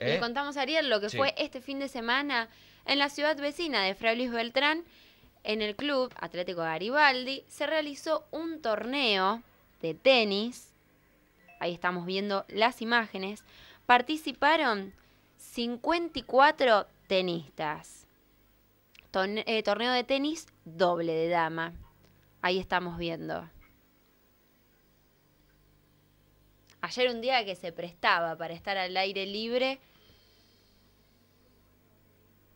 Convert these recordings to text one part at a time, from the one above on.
Le ¿Eh? contamos a Ariel lo que fue este fin de semana en la ciudad vecina de Fray Luis Beltrán. En el club Atlético Garibaldi se realizó un torneo de tenis. Ahí estamos viendo las imágenes. Participaron 54 tenistas. Eh, torneo de tenis doble de dama. Ahí estamos viendo. Ayer un día que se prestaba para estar al aire libre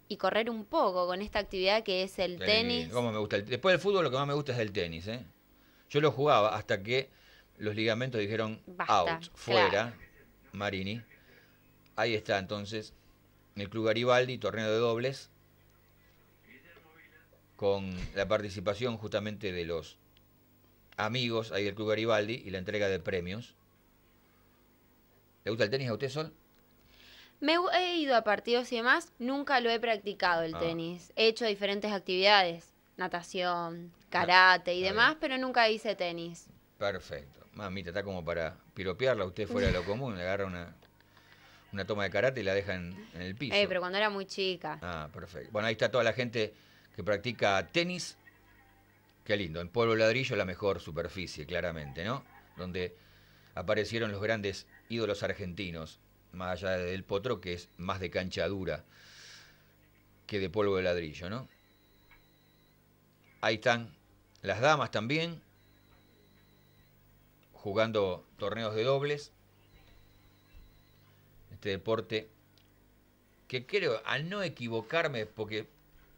y correr un poco con esta actividad que es el, tenis. Después del fútbol lo que más me gusta es el tenis. ¿eh? Yo lo jugaba hasta que los ligamentos dijeron out, fuera, Marini. Ahí está entonces el Club Garibaldi, torneo de dobles, con la participación justamente de los amigos ahí del Club Garibaldi y la entrega de premios. ¿Le gusta el tenis a usted, Sol? Me he ido a partidos y demás, nunca lo he practicado el ah. tenis. He hecho diferentes actividades, natación, ah, karate y demás, pero nunca hice tenis. Perfecto. Mamita, está como para piropearla usted fuera de lo común, le agarra una, toma de karate y la deja en, el piso. Eh, pero cuando era muy chica. Ah, perfecto. Bueno, ahí está toda la gente que practica tenis. Qué lindo, en polvo ladrillo la mejor superficie, claramente, ¿no? Donde aparecieron los grandes ídolos argentinos, más allá del potro que es más de cancha dura que de polvo de ladrillo, ¿no? Ahí están las damas también, jugando torneos de dobles. Este deporte que creo, al no equivocarme, porque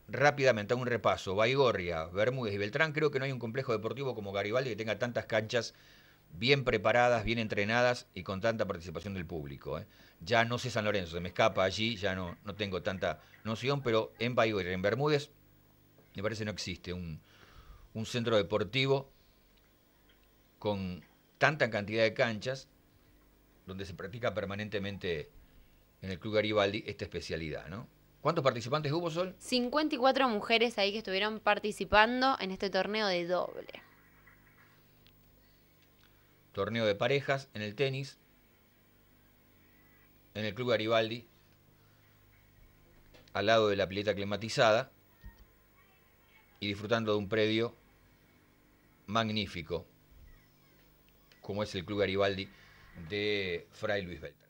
rápidamente hago un repaso, Baigorria, Bermúdez y Beltrán, creo que no hay un complejo deportivo como Garibaldi que tenga tantas canchas bien preparadas, bien entrenadas y con tanta participación del público. ¿eh? Ya no sé San Lorenzo, se me escapa allí, ya no, no tengo tanta noción, pero en Baigorria, en Bermúdez, me parece no existe un, centro deportivo con tanta cantidad de canchas donde se practica permanentemente en el Club Garibaldi esta especialidad, ¿Cuántos participantes hubo, Sol? 54 mujeres ahí que estuvieron participando en este torneo de doble torneo de parejas, en el tenis, en el Club Garibaldi, al lado de la pileta climatizada y disfrutando de un predio magnífico, como es el Club Garibaldi de Fray Luis Beltrán.